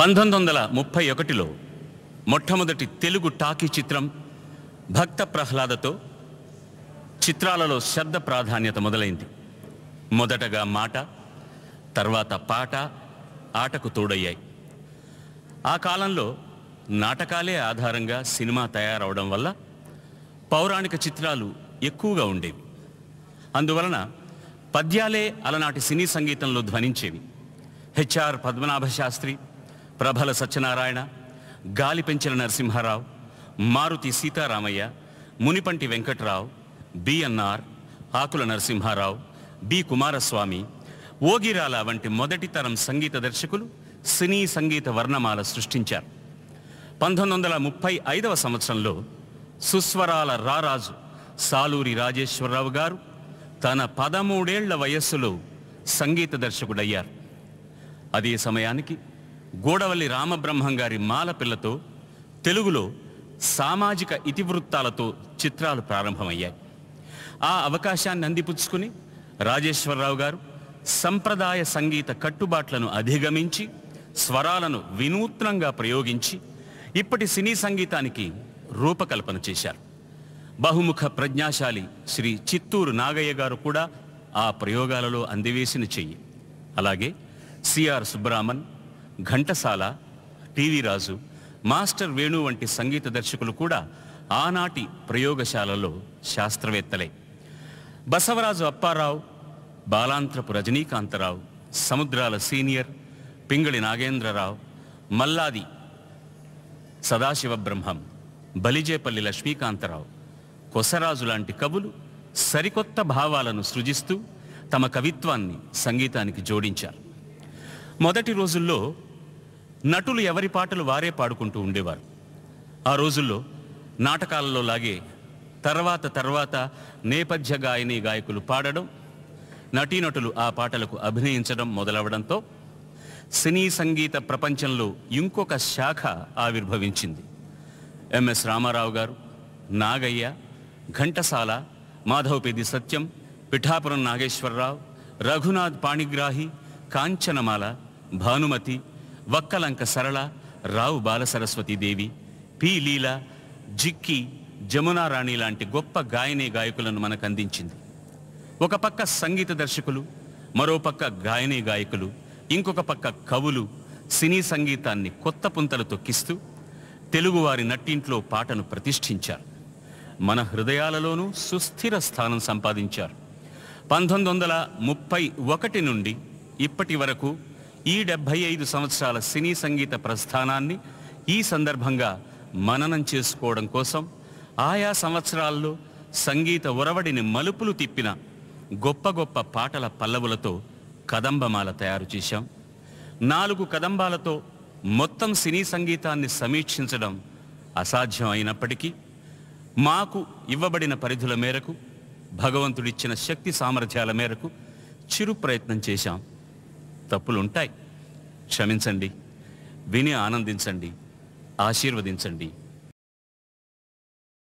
పంతొమ్మిది వందల ముప్పై ఒకటిలో మొట్టమొదటి తెలుగు టాకీ చిత్రం భక్త ప్రహ్లాదతో చిత్రాలలో శబ్ద ప్రాధాన్యత మొదలైంది మొదటగా మాట తర్వాత పాట ఆటకు తోడయ్యాయి ఆ కాలంలో నాటకాలే ఆధారంగా సినిమా తయారవడం వల్ల పౌరాణిక చిత్రాలు ఎక్కువగా ఉండేవి అందువలన పద్యాలే అలనాటి సినీ సంగీతంలో ధ్వనించేవి H R Padmanabha Sastri Prabhala Satyanarayana Gali Penchina Narasimharao Maruti Seetharamaiah Munipanti Venkatrao B N R Akula Narasimharao B Kumaraswamy Ogirala వంటి మొదటి తరం సంగీత దర్శకులు సినీ సంగీత వర్ణమాల సృష్టించారు పంతొమ్మిది వందల ముప్పై ఐదవ సంవత్సరంలో సుస్వరాల రారాజు సాలూరి రాజేశ్వరరావు గారు తన పదమూడేళ్ల వయస్సులో సంగీత దర్శకుడయ్యారు అదే సమయానికి గూడవల్లి రామబ్రహ్మం గారి మాలపిల్లతో తెలుగులో సామాజిక ఇతివృత్తాలతో చిత్రాలు ప్రారంభమయ్యాయి ఆ అవకాశాన్ని అందిపుచ్చుకుని రాజేశ్వరరావు గారు సంప్రదాయ సంగీత కట్టుబాట్లను అధిగమించి స్వరాలను వినూత్నంగా ప్రయోగించి ఇప్పటి సినీ సంగీతానికి రూపకల్పన చేశారు బహుముఖ ప్రజ్ఞాశాలి శ్రీ చిత్తూరు నాగయ్య గారు కూడా ఆ ప్రయోగాలలో అందివేసిన చెయ్యి అలాగే C R Subraman Ghantasala T V Raju master Venu వంటి సంగీత దర్శకులు కూడా ఆనాటి ప్రయోగశాలలో శాస్త్రవేత్తలే బసవరాజు అప్పారావు బాలాంత్రపు రజనీకాంతరావు సముద్రాల సీనియర్ పింగళి నాగేంద్రరావు మల్లాది సదాశివ బ్రహ్మం బలిజేపల్లి లక్ష్మీకాంతరావు కొసరాజు లాంటి కవులు సరికొత్త భావాలను సృజిస్తూ తమ కవిత్వాన్ని సంగీతానికి జోడించారు మొదటి రోజుల్లో నటులు ఎవరి పాటలు వారే పాడుకుంటూ ఉండేవారు ఆ రోజుల్లో నాటకాలలో లాగే తర్వాత తర్వాత నేపథ్య గాయని గాయకులు పాడడం నటీనటులు ఆ పాటలకు అభినయించడం మొదలవడంతో సినీ సంగీత ప్రపంచంలో ఇంకొక శాఖ ఆవిర్భవించింది ఎంఎస్ రామారావు గారు నాగయ్య ఘంటసాల మాధవపేది సత్యం పిఠాపురం నాగేశ్వరరావు రఘునాథ్ పాణిగ్రాహి కాంచనమాల భానుమతి వక్కలంక సరళ రావు బాలసరస్వతీదేవి పి లీల జిక్కి జమునారాణి లాంటి గొప్ప గాయని గాయకులను మనకు అందించింది ఒక పక్క సంగీత దర్శకులు మరో పక్క గాయని గాయకులు ఇంకొక పక్క కవులు సినీ సంగీతాన్ని కొత్త పుంతలు తొక్కిస్తూ తెలుగువారి నట్టింట్లో పాటను ప్రతిష్ఠించారు మన హృదయాలలోనూ సుస్థిర స్థానం సంపాదించారు పంతొమ్మిది వందల ముప్పై ఒకటి నుండి ఇప్పటి వరకు ఈ డెబ్భై ఐదు సంవత్సరాల సినీ సంగీత ప్రస్థానాన్ని ఈ సందర్భంగా మననం చేసుకోవడం కోసం ఆయా సంవత్సరాల్లో సంగీత ఉరవడిని మలుపులు తిప్పిన గొప్ప గొప్ప పాటల పల్లవులతో కదంబమాల తయారు చేశాం నాలుగు కదంబాలతో మొత్తం సినీ సంగీతాన్ని సమీక్షించడం అసాధ్యం అయినప్పటికీ మాకు ఇవ్వబడిన పరిధుల మేరకు భగవంతుడిచ్చిన శక్తి సామర్థ్యాల మేరకు చిరు ప్రయత్నం చేశాం తప్పులుంటాయి క్షమించండి విని ఆనందించండి ఆశీర్వదించండి